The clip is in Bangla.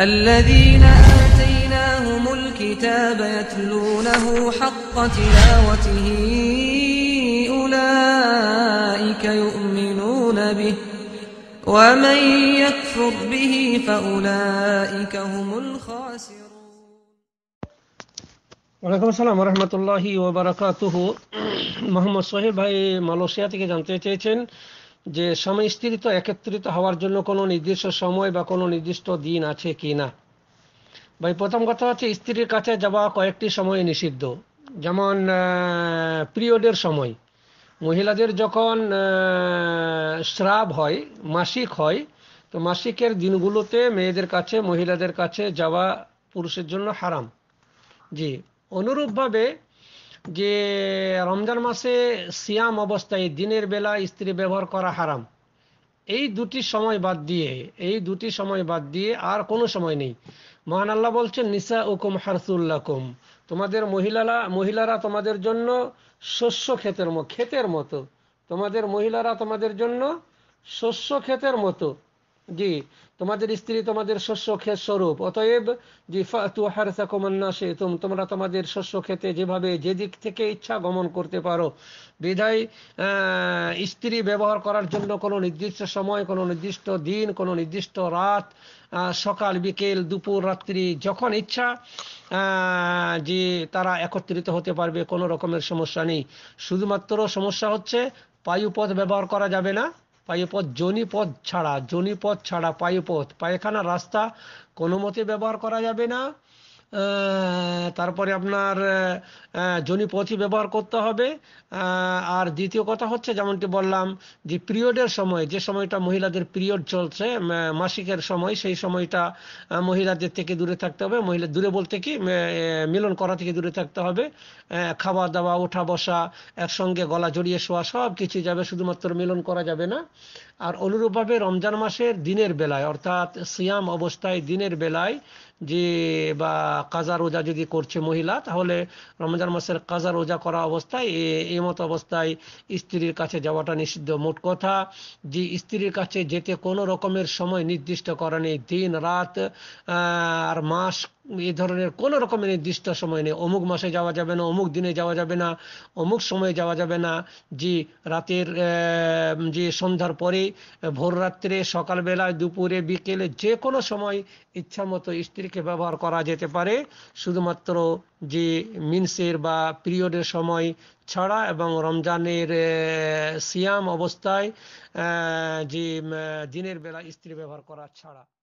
الذين آتيناهم الكتاب يتلونه حق تلاوته أولئك يؤمنون به ومن يكفر به فأولئك هم الخاسرون وعليكم السلام ورحمة الله وبركاته محمد صهيب هاي مالوسيا تكي جانتے چھن যে তো একত্রিত হওয়ার জন্য কোনো নির্দিষ্ট সময় বা কোনো নির্দিষ্ট দিন আছে কি না ভাই প্রথম কথা হচ্ছে স্ত্রীর কাছে যাওয়া কয়েকটি সময় নিষিদ্ধ যেমন পিরিয়ডের সময় মহিলাদের যখন শ্রাব হয় মাসিক হয় তো মাসিকের দিনগুলোতে মেয়েদের কাছে মহিলাদের কাছে যাওয়া পুরুষের জন্য হারাম জি অনুরূপভাবে যে রমজান মাসে সিয়াম অবস্থায় দিনের বেলা স্ত্রী ব্যবহার করা হারাম এই দুটি সময় বাদ দিয়ে এই দুটি সময় বাদ দিয়ে আর কোনো সময় নেই মহান আল্লাহ বলছেন নিসা উকুম হারসুল্লাকুম তোমাদের মহিলারা মহিলারা তোমাদের জন্য শস্য ক্ষেতের মতো ক্ষেতের মতো তোমাদের মহিলারা তোমাদের জন্য শস্য ক্ষেতের মতো জি তোমাদের স্ত্রী তোমাদের শস্য ক্ষেত স্বরূপ অতএব জি ফাতু হারসা কমান্নাসে তোমরা তোমাদের শস্য ক্ষেতে যেভাবে যেদিক থেকে ইচ্ছা গমন করতে পারো বিধায় স্ত্রী ব্যবহার করার জন্য কোনো নির্দিষ্ট সময় কোনো নির্দিষ্ট দিন কোনো নির্দিষ্ট রাত সকাল বিকেল দুপুর রাত্রি যখন ইচ্ছা যে তারা একত্রিত হতে পারবে কোনো রকমের সমস্যা নেই শুধুমাত্র সমস্যা হচ্ছে পায়ুপথ ব্যবহার করা যাবে না পায়ুপথ জনিপথ ছাড়া জনিপথ ছাড়া পায়ুপথ পায়খানা রাস্তা কোনো মতে ব্যবহার করা যাবে না তারপরে আপনার জনিপথি ব্যবহার করতে হবে আর দ্বিতীয় কথা হচ্ছে যেমনটি বললাম যে পিরিয়ডের সময় যে সময়টা মহিলাদের পিরিয়ড চলছে মাসিকের সময় সেই সময়টা মহিলাদের থেকে দূরে থাকতে হবে মহিলা দূরে বলতে কি মিলন করা থেকে দূরে থাকতে হবে খাওয়া দাওয়া ওঠা বসা একসঙ্গে গলা জড়িয়ে শোয়া সব কিছু যাবে শুধুমাত্র মিলন করা যাবে না আর অনুরূপভাবে রমজান মাসের দিনের বেলায় অর্থাৎ সিয়াম অবস্থায় দিনের বেলায় যে বা কাজা রোজা যদি করছে মহিলা তাহলে রমজান মাসের কাজা রোজা করা অবস্থায় এই মতো অবস্থায় স্ত্রীর কাছে যাওয়াটা নিষিদ্ধ মোট কথা যে স্ত্রীর কাছে যেতে কোনো রকমের সময় নির্দিষ্ট করা নেই দিন রাত আর মাস এই ধরনের কোনো রকমের নির্দিষ্ট সময় নেই অমুক মাসে যাওয়া যাবে না অমুক দিনে যাওয়া যাবে না অমুক সময়ে যাওয়া যাবে না যে রাতের যে সন্ধ্যার পরে ভোর রাত্রে সকালবেলায় দুপুরে বিকেলে যে কোনো সময় ইচ্ছা মতো স্ত্রীকে ব্যবহার করা যেতে পারে শুধুমাত্র যে মিনসের বা পিরিয়ডের সময় ছাড়া এবং রমজানের সিয়াম অবস্থায় যে দিনের বেলা স্ত্রী ব্যবহার করা ছাড়া